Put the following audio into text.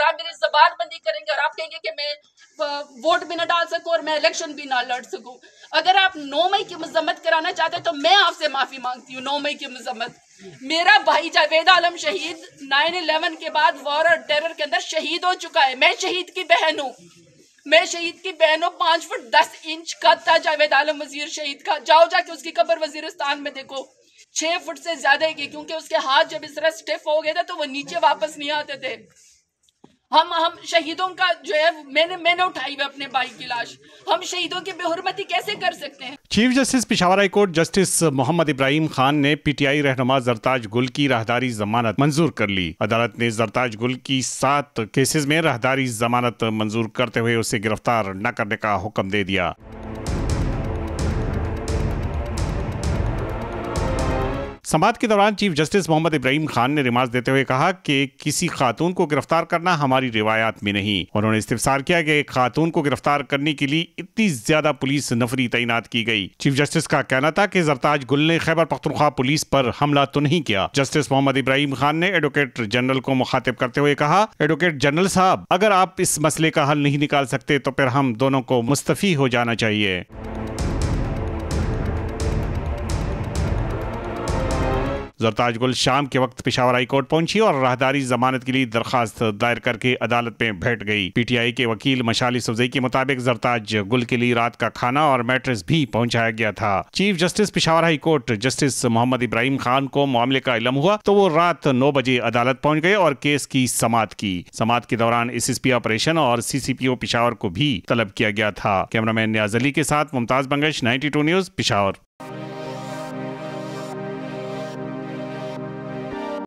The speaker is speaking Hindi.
और आप मेरी जबान बंदी करेंगे और आप कहेंगे कि मैं वोट भी ना डाल सकूं और मैं इलेक्शन भी ना लड़ सकूं अगर आप नौ मई की मजम्मत कराना चाहते हैं तो मैं आपसे माफ़ी मांगती हूँ नौ मई की मजम्मत मेरा भाई जावेद आलम शहीद नाइन इलेवन के बाद वॉर और टेरर के अंदर शहीद हो चुका है मैं शहीद की बहन हूँ मैं शहीद की बहन हूँ पांच फुट दस इंच का था जावेद आलम वजीर शहीद का जाओ जाके उसकी कब्र वजीरस्तान में देखो छह फुट से ज्यादा की क्योंकि उसके हाथ जब इस तरह स्टिफ हो गए थे तो वो नीचे वापस नहीं आते थे हम हम शहीदों का जो है मैंने मैंने उठाई हुई अपने भाई की लाश हम शहीदों की बेहरमती कैसे कर सकते हैं chief justice Peshawar high court justice Mohammad Ibrahim Khan ने पीटीआई रहनुमा जरताज गुल की राहदारी जमानत मंजूर कर ली अदालत ने जरताज गुल की सात केसेस में राहदारी जमानत मंजूर करते हुए उसे गिरफ्तार न करने का हुक्म दे दिया समाज के दौरान चीफ जस्टिस मोहम्मद इब्राहिम खान ने रिमार्क देते हुए कहा कि किसी खातून को गिरफ्तार करना हमारी रिवायात में नहीं उन्होंने इस्तेफ़सार किया कि खातून को गिरफ्तार करने के लिए इतनी ज्यादा पुलिस नफरी तैनात की गई चीफ जस्टिस का कहना था कि जरताज गुल ने खैबर पख्तुखा पुलिस पर हमला तो नहीं किया जस्टिस मोहम्मद इब्राहिम खान ने एडवोकेट जनरल को मुखातिब करते हुए कहा एडवोकेट जनरल साहब अगर आप इस मसले का हल नहीं निकाल सकते तो फिर हम दोनों को मुस्तफ़ी हो जाना चाहिए जरताज गुल शाम के वक्त पिशावर हाई कोर्ट पहुंची और राहदारी जमानत के लिए दरखास्त दायर करके अदालत में बैठ गई पीटीआई के वकील मशाली सफजई के मुताबिक जरताज गुल के लिए रात का खाना और मैट्रेस भी पहुंचाया गया था chief justice Peshawar high court justice Mohammad Ibrahim Khan को मामले का इलम हुआ तो वो रात नौ बजे अदालत पहुँच गए और केस की समात की समात के दौरान एस एस पी ऑपरेशन और सीसीपीओ पिशावर को भी तलब किया गया था कैमरामैन न्याज अली के साथ मुमताज बंगश टू न्यूज पिशावर